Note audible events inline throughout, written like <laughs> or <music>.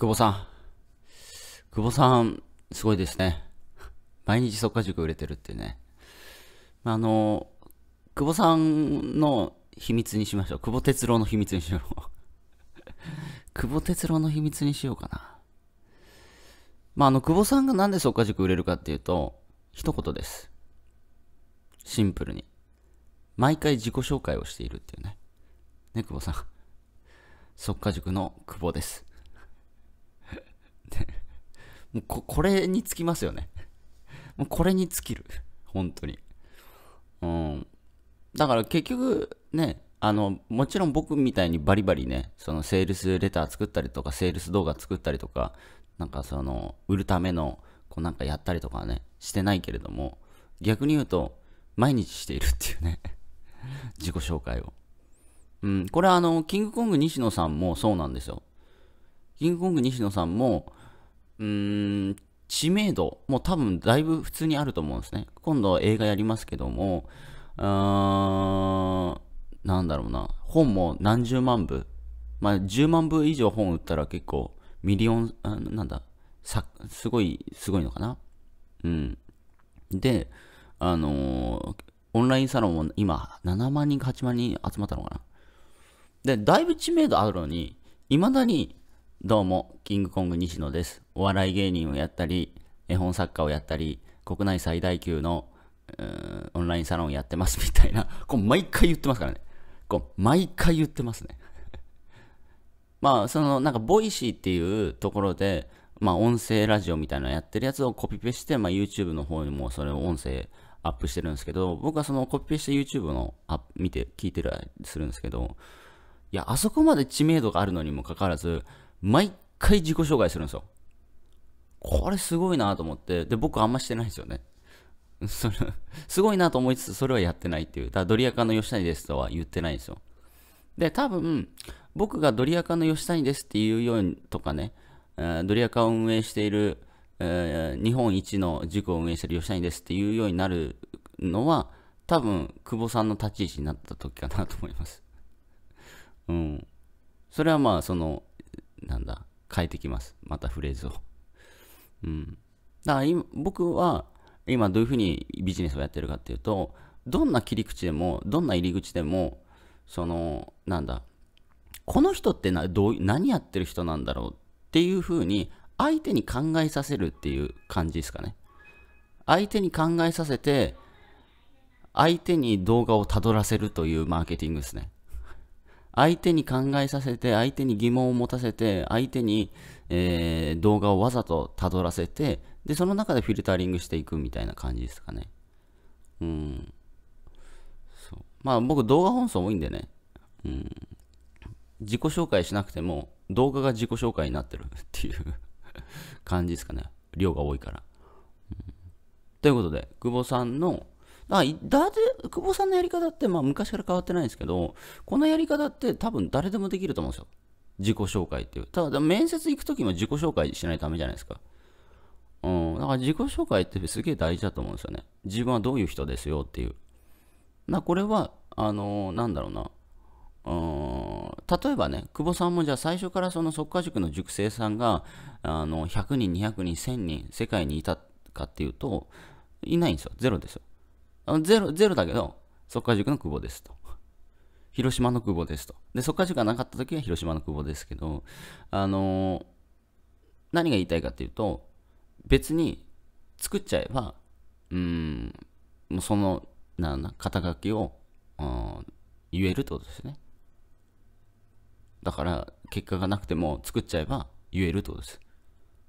久保さん。久保さん、すごいですね。毎日速化塾売れてるってね。あの、久保さんの秘密にしましょう。久保哲郎の秘密にしよう。<laughs> 久保哲郎の秘密にしようかな。まあ、あの、久保さんがなんで速化塾売れるかっていうと、一言です。シンプルに。毎回自己紹介をしているっていうね。ね、久保さん。速化塾の久保です。<laughs> もうここれに尽きますよね。<laughs> もうこれに尽きる。本当に。うん。だから結局ね、あの、もちろん僕みたいにバリバリね、そのセールスレター作ったりとか、セールス動画作ったりとか、なんかその、売るための、こうなんかやったりとかね、してないけれども、逆に言うと、毎日しているっていうね <laughs> 自己紹介を。うん、これはあの、キングコング西野さんもそうなんですよ。キングコング西野さんも、うーん、知名度も多分だいぶ普通にあると思うんですね。今度映画やりますけども、うーん、なんだろうな、本も何十万部、まあ10万部以上本売ったら結構ミリオン、あなんだ、さすごい、すごいのかな。うん。で、あのー、オンラインサロンも今7万人か8万人集まったのかな。で、だいぶ知名度あるのに、いまだに、どうも、キングコング西野です。お笑い芸人をやったり、絵本作家をやったり、国内最大級のオンラインサロンやってますみたいな、こう毎回言ってますからね。こう毎回言ってますね。<laughs> まあ、そのなんか、ボイシーっていうところで、まあ、音声ラジオみたいなのやってるやつをコピペして、まあ、YouTube の方にもそれを音声アップしてるんですけど、僕はそのコピペして YouTube のアップ見て、聞いてるするんですけど、いや、あそこまで知名度があるのにもかかわらず、毎回自己紹介するんですよ。これすごいなと思って、で、僕あんましてないんですよね。<laughs> それ、すごいなと思いつつ、それはやってないっていう。だドリアカの吉谷ですとは言ってないんですよ。で、多分、僕がドリアカの吉谷ですっていうようにとかね、ドリアカを運営している、えー、日本一の塾を運営している吉谷ですっていうようになるのは、多分、久保さんの立ち位置になった時かなと思います。うん。それはまあ、その、なんだ、変えてきます。またフレーズを。うん。だから今僕は今どういうふうにビジネスをやってるかっていうと、どんな切り口でも、どんな入り口でも、その、なんだ、この人ってなどう何やってる人なんだろうっていうふうに、相手に考えさせるっていう感じですかね。相手に考えさせて、相手に動画をたどらせるというマーケティングですね。相手に考えさせて、相手に疑問を持たせて、相手に、えー、動画をわざとたどらせて、で、その中でフィルタリングしていくみたいな感じですかね。うん。そう。まあ僕動画本数多いんでね。うん。自己紹介しなくても動画が自己紹介になってるっていう <laughs> 感じですかね。量が多いから。うん、ということで、久保さんのだから久保さんのやり方って、まあ、昔から変わってないんですけど、このやり方って多分誰でもできると思うんですよ。自己紹介っていう。ただ、面接行くときも自己紹介しないとダメじゃないですか。うん。だから自己紹介ってすげえ大事だと思うんですよね。自分はどういう人ですよっていう。な、これは、あのー、なんだろうな。例えばね、久保さんもじゃあ最初からその即果塾の塾生さんがあの100人、200人、1000人世界にいたかっていうと、いないんですよ。ゼロですよ。あのゼロ、ゼロだけど、速稼塾の久保ですと。広島の久保ですと。で、速稼塾がなかった時は広島の久保ですけど、あのー、何が言いたいかっていうと、別に作っちゃえば、うん、もうその、なんだ、肩書きを、言えるってことですね。だから、結果がなくても作っちゃえば言えるってことです。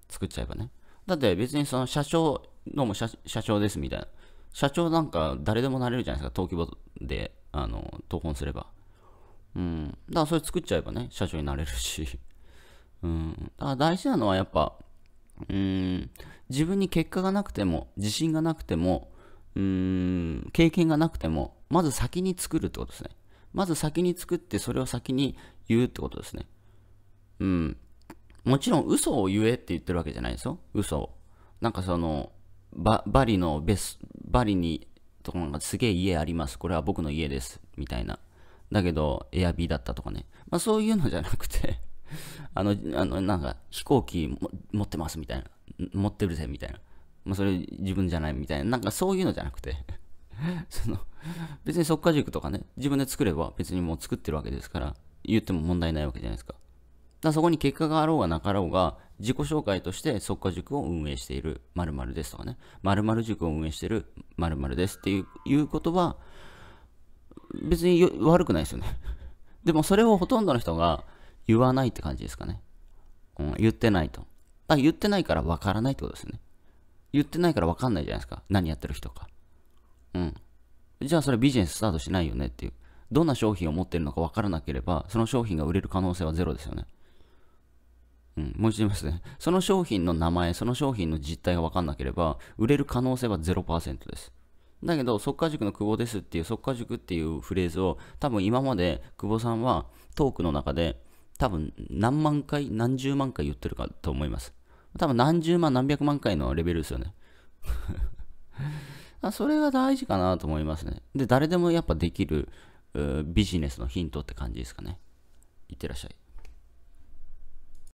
作っちゃえばね。だって別にその社長、どうも社長ですみたいな。社長なんか誰でもなれるじゃないですか、登記簿で、あの、投本すれば。うん。だからそれ作っちゃえばね、社長になれるし。<laughs> うん。だから大事なのはやっぱ、うん、自分に結果がなくても、自信がなくても、うん、経験がなくても、まず先に作るってことですね。まず先に作って、それを先に言うってことですね。うん。もちろん嘘を言えって言ってるわけじゃないですよ。嘘を。なんかその、ババリのベスバリにとこんかすげえ家あります。これは僕の家です。みたいな。だけど、エアビーだったとかね。まあそういうのじゃなくて <laughs> あの、あの、なんか飛行機持ってますみたいな。持ってるぜみたいな。まあそれ自分じゃないみたいな。なんかそういうのじゃなくて <laughs> その、別に即価塾とかね、自分で作れば別にもう作ってるわけですから、言っても問題ないわけじゃないですか。だそこに結果があろうがなかろうが、自己紹介として即可塾を運営しているまるですとかね、まる塾を運営しているまるですっていういうことは、別に悪くないですよね。<laughs> でもそれをほとんどの人が言わないって感じですかね。うん、言ってないと。あ言ってないから分からないってことですね。言ってないから分かんないじゃないですか。何やってる人か。うん。じゃあそれビジネススタートしないよねっていう。どんな商品を持ってるのか分からなければ、その商品が売れる可能性はゼロですよね。うん、もう一度言いますね。その商品の名前、その商品の実態が分かんなければ、売れる可能性は0%です。だけど、速化塾の久保ですっていう、速化塾っていうフレーズを、多分今まで久保さんはトークの中で、多分何万回、何十万回言ってるかと思います。多分何十万、何百万回のレベルですよね。<laughs> それが大事かなと思いますね。で、誰でもやっぱできるビジネスのヒントって感じですかね。いってらっしゃい。